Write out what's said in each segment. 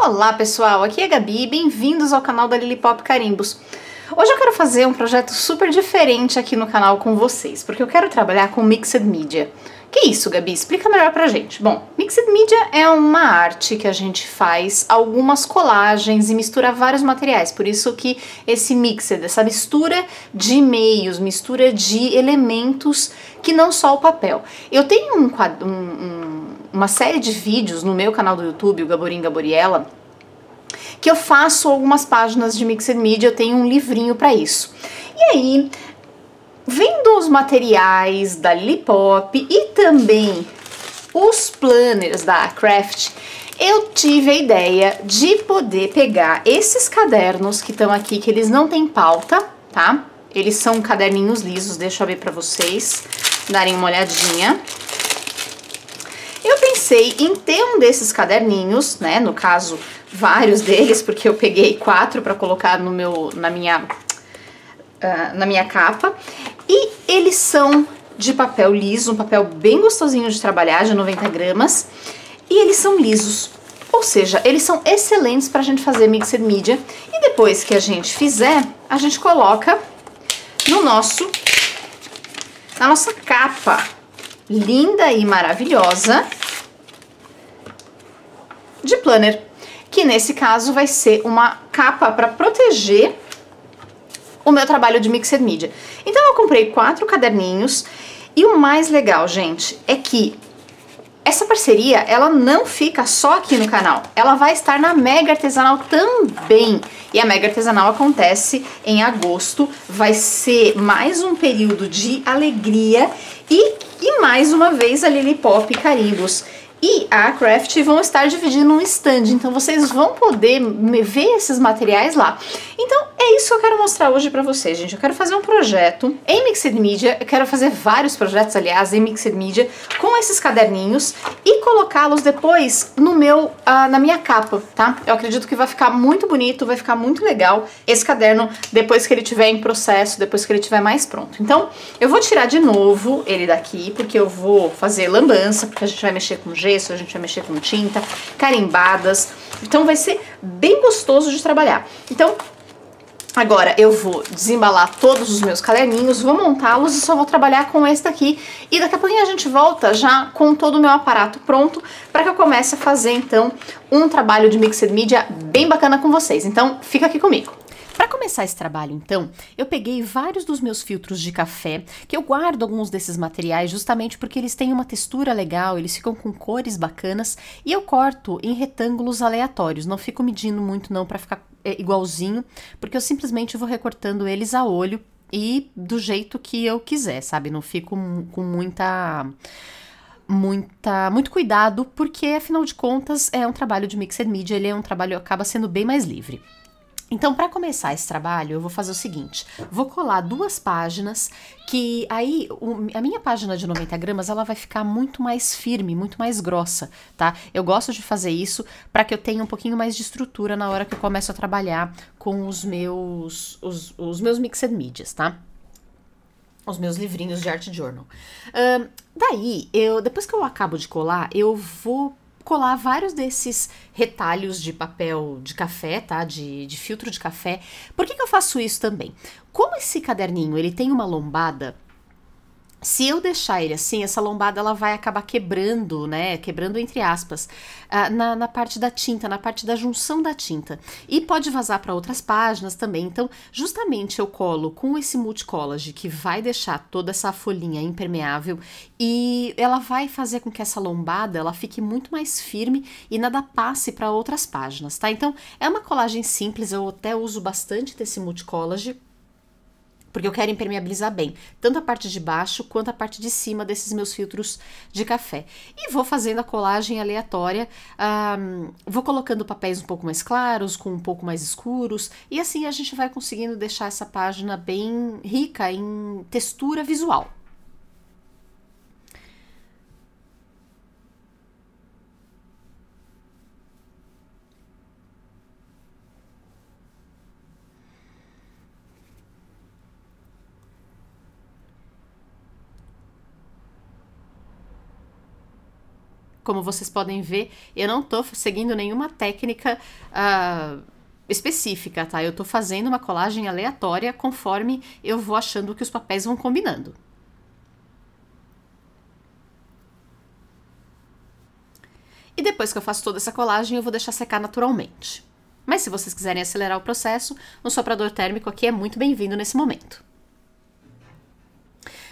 Olá pessoal, aqui é a Gabi, bem-vindos ao canal da Lilipop Carimbos. Hoje eu quero fazer um projeto super diferente aqui no canal com vocês, porque eu quero trabalhar com Mixed Media. Que isso, Gabi? Explica melhor pra gente. Bom, Mixed Media é uma arte que a gente faz algumas colagens e mistura vários materiais, por isso que esse Mixed, essa mistura de meios, mistura de elementos que não só o papel. Eu tenho um, quadro, um, um uma série de vídeos no meu canal do YouTube, o Gaborim Gaboriela, que eu faço algumas páginas de Mixed Media, eu tenho um livrinho para isso. E aí, vendo os materiais da Lipop e também os planners da Craft, eu tive a ideia de poder pegar esses cadernos que estão aqui, que eles não têm pauta, tá? Eles são caderninhos lisos, deixa eu abrir para vocês darem uma olhadinha. Eu pensei em ter um desses caderninhos, né, no caso, vários deles, porque eu peguei quatro para colocar no meu, na minha, uh, na minha capa, e eles são de papel liso, um papel bem gostosinho de trabalhar, de 90 gramas, e eles são lisos, ou seja, eles são excelentes para a gente fazer mixer mídia e depois que a gente fizer, a gente coloca no nosso, na nossa capa, linda e maravilhosa de planner, que nesse caso vai ser uma capa para proteger o meu trabalho de mixer mídia Então eu comprei quatro caderninhos e o mais legal, gente, é que essa parceria, ela não fica só aqui no canal, ela vai estar na Mega Artesanal também. E a Mega Artesanal acontece em agosto, vai ser mais um período de alegria e, e mais uma vez a Lilipop Caribos e a Craft vão estar dividindo um stand, então vocês vão poder ver esses materiais lá. Então é isso que eu quero mostrar hoje para vocês, gente. Eu quero fazer um projeto em Mixed Media, eu quero fazer vários projetos, aliás, em Mixed Media, com esses caderninhos e colocá-los depois no meu, uh, na minha capa, tá? Eu acredito que vai ficar muito bonito, vai ficar muito legal esse caderno depois que ele tiver em processo, depois que ele tiver mais pronto. Então, eu vou tirar de novo ele daqui, porque eu vou fazer lambança, porque a gente vai mexer com gesso, a gente vai mexer com tinta, carimbadas. Então, vai ser bem gostoso de trabalhar. Então, Agora eu vou desembalar todos os meus caderninhos, vou montá-los e só vou trabalhar com esse daqui. E daqui a pouquinho a gente volta já com todo o meu aparato pronto para que eu comece a fazer então um trabalho de Mixed Media bem bacana com vocês. Então fica aqui comigo. Para começar esse trabalho, então, eu peguei vários dos meus filtros de café, que eu guardo alguns desses materiais justamente porque eles têm uma textura legal, eles ficam com cores bacanas, e eu corto em retângulos aleatórios, não fico medindo muito não para ficar é, igualzinho, porque eu simplesmente vou recortando eles a olho e do jeito que eu quiser, sabe? Não fico com muita muita muito cuidado, porque afinal de contas é um trabalho de mixed media, ele é um trabalho que acaba sendo bem mais livre. Então, para começar esse trabalho, eu vou fazer o seguinte: vou colar duas páginas, que aí o, a minha página de 90 gramas ela vai ficar muito mais firme, muito mais grossa, tá? Eu gosto de fazer isso para que eu tenha um pouquinho mais de estrutura na hora que eu começo a trabalhar com os meus, os, os meus mixed medias, tá? Os meus livrinhos de arte journal. Um, daí, eu, depois que eu acabo de colar, eu vou colar vários desses retalhos de papel de café, tá? De, de filtro de café. Por que, que eu faço isso também? Como esse caderninho ele tem uma lombada, se eu deixar ele assim, essa lombada ela vai acabar quebrando, né? Quebrando entre aspas, ah, na, na parte da tinta, na parte da junção da tinta. E pode vazar para outras páginas também. Então, justamente eu colo com esse multicolage que vai deixar toda essa folhinha impermeável e ela vai fazer com que essa lombada ela fique muito mais firme e nada passe para outras páginas, tá? Então, é uma colagem simples, eu até uso bastante desse multicolage porque eu quero impermeabilizar bem, tanto a parte de baixo quanto a parte de cima desses meus filtros de café. E vou fazendo a colagem aleatória, um, vou colocando papéis um pouco mais claros, com um pouco mais escuros, e assim a gente vai conseguindo deixar essa página bem rica em textura visual. como vocês podem ver, eu não estou seguindo nenhuma técnica uh, específica, tá? Eu estou fazendo uma colagem aleatória conforme eu vou achando que os papéis vão combinando. E depois que eu faço toda essa colagem, eu vou deixar secar naturalmente. Mas se vocês quiserem acelerar o processo, um soprador térmico aqui é muito bem-vindo nesse momento.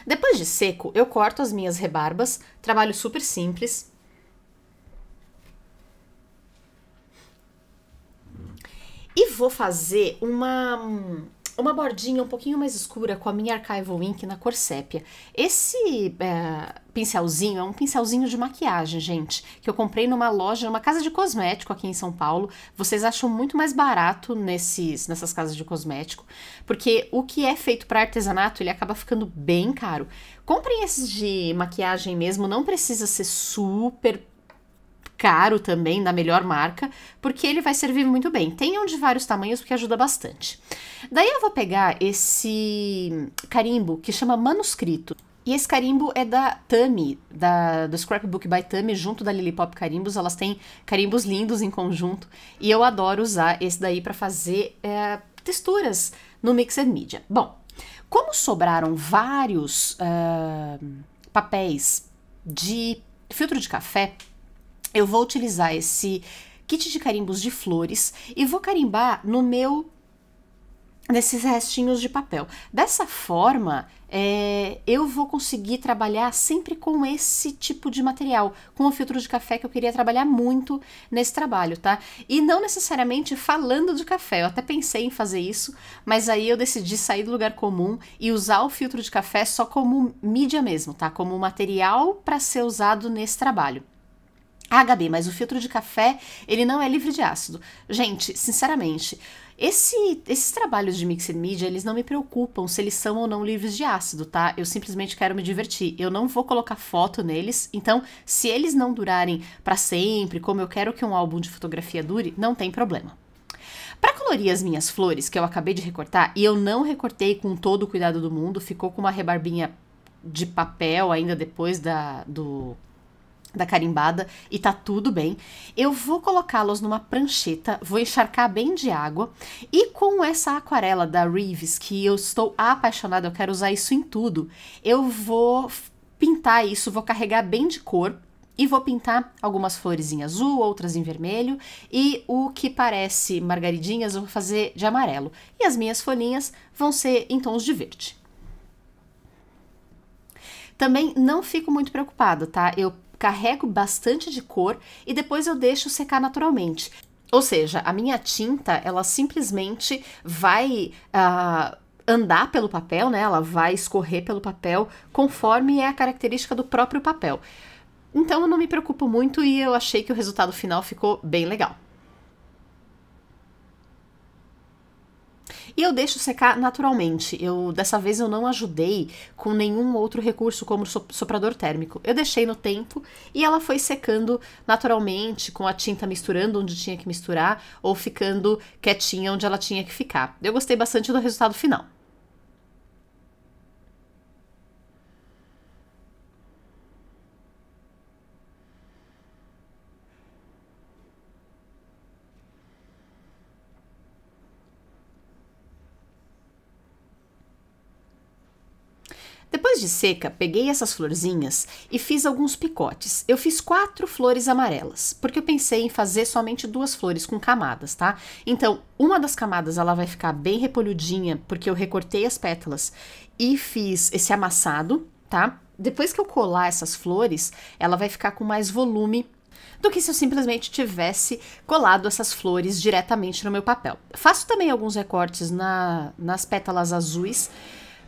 Depois de seco, eu corto as minhas rebarbas, trabalho super simples, E vou fazer uma uma bordinha um pouquinho mais escura com a minha Archival Ink na cor sépia. Esse é, pincelzinho é um pincelzinho de maquiagem, gente, que eu comprei numa loja, numa casa de cosmético aqui em São Paulo. Vocês acham muito mais barato nesses, nessas casas de cosmético, porque o que é feito para artesanato, ele acaba ficando bem caro. Comprem esses de maquiagem mesmo, não precisa ser super caro também, da melhor marca, porque ele vai servir muito bem. Tenham de vários tamanhos, porque ajuda bastante. Daí eu vou pegar esse carimbo que chama manuscrito. E esse carimbo é da Tami, da, do Scrapbook by Tami, junto da Lilipop Carimbos. Elas têm carimbos lindos em conjunto. E eu adoro usar esse daí para fazer é, texturas no Mixed Media. Bom, como sobraram vários uh, papéis de filtro de café, eu vou utilizar esse kit de carimbos de flores e vou carimbar no meu nesses restinhos de papel. Dessa forma, é, eu vou conseguir trabalhar sempre com esse tipo de material, com o filtro de café que eu queria trabalhar muito nesse trabalho, tá? E não necessariamente falando de café, eu até pensei em fazer isso, mas aí eu decidi sair do lugar comum e usar o filtro de café só como mídia mesmo, tá? Como material para ser usado nesse trabalho. Ah, Gabi, mas o filtro de café, ele não é livre de ácido. Gente, sinceramente, esse, esses trabalhos de mixed media, eles não me preocupam se eles são ou não livres de ácido, tá? Eu simplesmente quero me divertir. Eu não vou colocar foto neles, então se eles não durarem para sempre, como eu quero que um álbum de fotografia dure, não tem problema. Para colorir as minhas flores, que eu acabei de recortar, e eu não recortei com todo o cuidado do mundo, ficou com uma rebarbinha de papel ainda depois da, do, da carimbada e tá tudo bem. Eu vou colocá-los numa prancheta, vou encharcar bem de água e com essa aquarela da Reeves, que eu estou apaixonada, eu quero usar isso em tudo, eu vou pintar isso, vou carregar bem de cor e vou pintar algumas flores em azul, outras em vermelho e o que parece margaridinhas eu vou fazer de amarelo. E as minhas folhinhas vão ser em tons de verde. Também não fico muito preocupada, tá? Eu carrego bastante de cor e depois eu deixo secar naturalmente. Ou seja, a minha tinta, ela simplesmente vai uh, andar pelo papel, né? Ela vai escorrer pelo papel conforme é a característica do próprio papel. Então eu não me preocupo muito e eu achei que o resultado final ficou bem legal. E eu deixo secar naturalmente. Eu dessa vez eu não ajudei com nenhum outro recurso como soprador térmico. Eu deixei no tempo e ela foi secando naturalmente com a tinta misturando onde tinha que misturar ou ficando quietinha onde ela tinha que ficar. Eu gostei bastante do resultado final. Depois de seca, peguei essas florzinhas e fiz alguns picotes. Eu fiz quatro flores amarelas, porque eu pensei em fazer somente duas flores com camadas, tá? Então, uma das camadas ela vai ficar bem repolhudinha, porque eu recortei as pétalas e fiz esse amassado, tá? Depois que eu colar essas flores, ela vai ficar com mais volume do que se eu simplesmente tivesse colado essas flores diretamente no meu papel. Faço também alguns recortes na, nas pétalas azuis,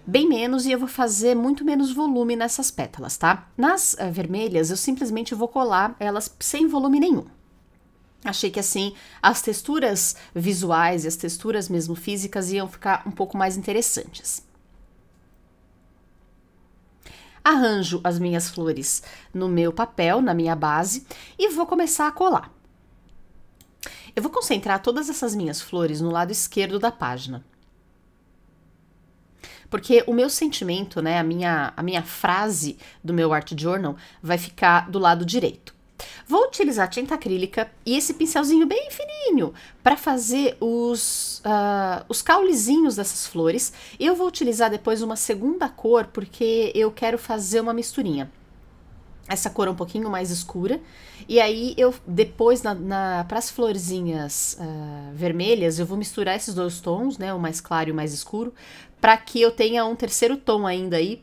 bem menos e eu vou fazer muito menos volume nessas pétalas, tá? Nas uh, vermelhas, eu simplesmente vou colar elas sem volume nenhum. Achei que assim as texturas visuais e as texturas mesmo físicas iam ficar um pouco mais interessantes. Arranjo as minhas flores no meu papel, na minha base, e vou começar a colar. Eu vou concentrar todas essas minhas flores no lado esquerdo da página. Porque o meu sentimento, né, a minha, a minha frase do meu art journal vai ficar do lado direito. Vou utilizar tinta acrílica e esse pincelzinho bem fininho para fazer os, uh, os caulezinhos dessas flores. Eu vou utilizar depois uma segunda cor porque eu quero fazer uma misturinha essa cor é um pouquinho mais escura. E aí eu depois na, na para as florzinhas uh, vermelhas eu vou misturar esses dois tons, né, o mais claro e o mais escuro, para que eu tenha um terceiro tom ainda aí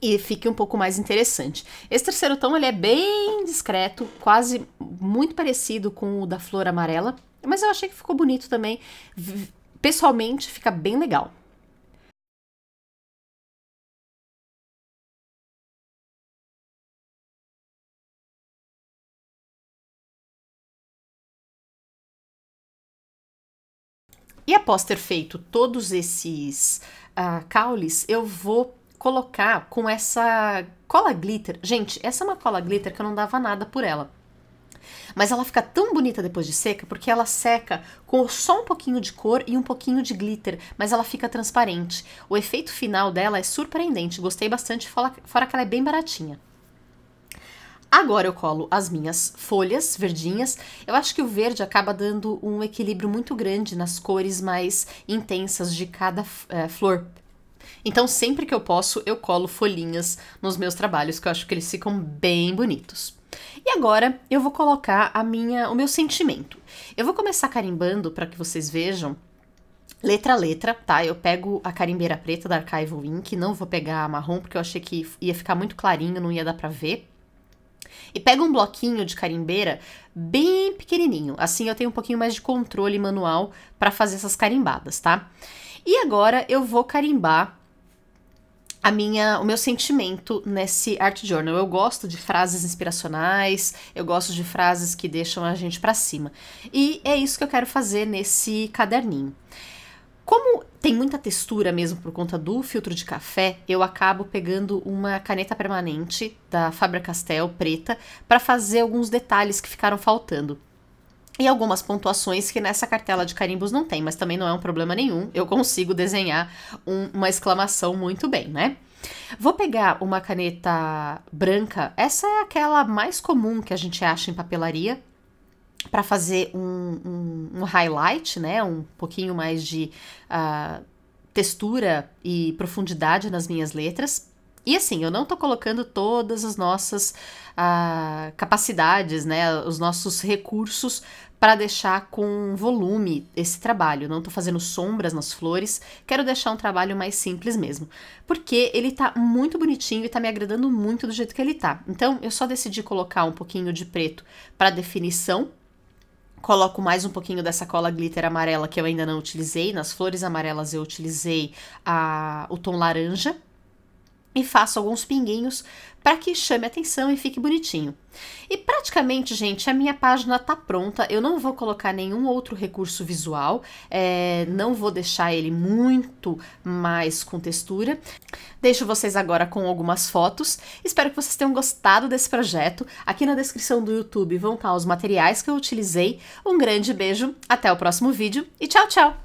e fique um pouco mais interessante. Esse terceiro tom ele é bem discreto, quase muito parecido com o da flor amarela, mas eu achei que ficou bonito também. Pessoalmente fica bem legal. E após ter feito todos esses uh, caules, eu vou colocar com essa cola glitter. Gente, essa é uma cola glitter que eu não dava nada por ela. Mas ela fica tão bonita depois de seca porque ela seca com só um pouquinho de cor e um pouquinho de glitter, mas ela fica transparente. O efeito final dela é surpreendente, gostei bastante, fora que ela é bem baratinha. Agora eu colo as minhas folhas verdinhas. Eu acho que o verde acaba dando um equilíbrio muito grande nas cores mais intensas de cada é, flor. Então, sempre que eu posso, eu colo folhinhas nos meus trabalhos, que eu acho que eles ficam bem bonitos. E agora eu vou colocar a minha, o meu sentimento. Eu vou começar carimbando para que vocês vejam letra a letra, tá? Eu pego a carimbeira preta da Archival Ink, não vou pegar a marrom porque eu achei que ia ficar muito clarinho, não ia dar para ver. E pega um bloquinho de carimbeira bem pequenininho. Assim eu tenho um pouquinho mais de controle manual para fazer essas carimbadas, tá? E agora eu vou carimbar a minha, o meu sentimento nesse art journal. Eu gosto de frases inspiracionais, eu gosto de frases que deixam a gente para cima. E é isso que eu quero fazer nesse caderninho. Como tem muita textura mesmo por conta do filtro de café, eu acabo pegando uma caneta permanente da Faber-Castell preta para fazer alguns detalhes que ficaram faltando. E algumas pontuações que nessa cartela de carimbos não tem, mas também não é um problema nenhum. Eu consigo desenhar um, uma exclamação muito bem, né? Vou pegar uma caneta branca, essa é aquela mais comum que a gente acha em papelaria, para fazer um, um, um, highlight, né? Um pouquinho mais de uh, textura e profundidade nas minhas letras. E assim, eu não estou colocando todas as nossas uh, capacidades, né, os nossos recursos para deixar com volume esse trabalho. Não estou fazendo sombras nas flores, quero deixar um trabalho mais simples mesmo, porque ele está muito bonitinho e está me agradando muito do jeito que ele está. Então, eu só decidi colocar um pouquinho de preto para definição Coloco mais um pouquinho dessa cola glitter amarela que eu ainda não utilizei. Nas flores amarelas eu utilizei a, o tom laranja, e faço alguns pinguinhos para que chame atenção e fique bonitinho. E praticamente, gente, a minha página tá pronta. Eu não vou colocar nenhum outro recurso visual, é, não vou deixar ele muito mais com textura. Deixo vocês agora com algumas fotos. Espero que vocês tenham gostado desse projeto. Aqui na descrição do YouTube vão estar tá os materiais que eu utilizei. Um grande beijo, até o próximo vídeo e tchau, tchau!